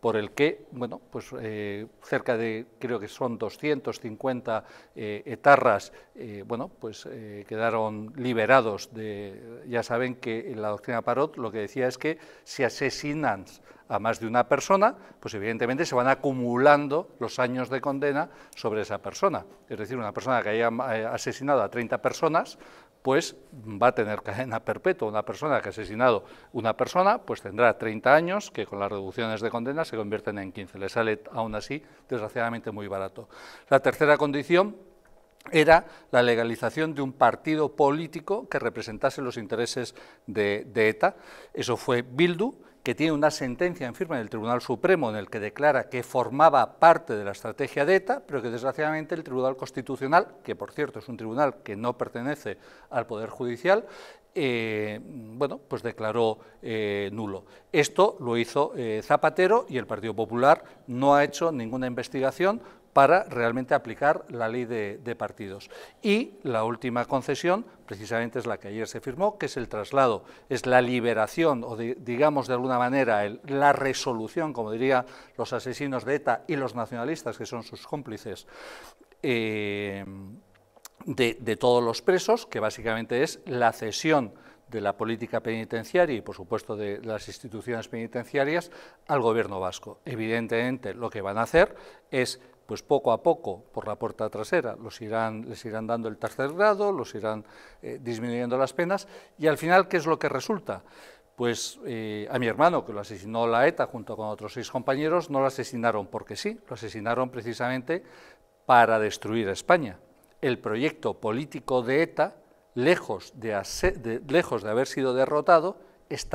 por el que, bueno, pues eh, cerca de, creo que son 250 eh, etarras, eh, bueno, pues quedaron liberados de, ya saben que en la doctrina Parot lo que decía es que si asesinan a más de una persona, pues evidentemente se van acumulando los años de condena sobre esa persona. Es decir, una persona que haya asesinado a 30 personas, pues va a tener cadena perpetua. Una persona que ha asesinado una persona, pues tendrá 30 años, que con las reducciones de condena se convierten en 15. Le sale aún así, desgraciadamente, muy barato. La tercera condición era la legalización de un partido político que representase los intereses de ETA. Eso fue Bildu que tiene una sentencia en firme del Tribunal Supremo en el que declara que formaba parte de la estrategia de ETA, pero que desgraciadamente el Tribunal Constitucional, que por cierto es un tribunal que no pertenece al Poder Judicial, eh, bueno, pues declaró eh, nulo. Esto lo hizo eh, Zapatero y el Partido Popular no ha hecho ninguna investigación para realmente aplicar la ley de, partidos. Y la última concesión, precisamente es la que ayer se firmó, que es el traslado, es la liberación, o digamos de alguna manera, la resolución, como dirían los asesinos de ETA y los nacionalistas, que son sus cómplices, de, todos los presos, que básicamente es la cesión de la política penitenciaria y, por supuesto, de las instituciones penitenciarias al gobierno vasco. Evidentemente, lo que van a hacer es, pues poco a poco, por la puerta trasera, los irán, les irán dando el tercer grado, los irán eh, disminuyendo las penas y, al final, ¿qué es lo que resulta? Pues eh, a mi hermano, que lo asesinó la ETA junto con otros seis compañeros, no lo asesinaron porque sí, lo asesinaron precisamente para destruir a España el proyecto político de ETA, lejos de, lejos de haber sido derrotado, está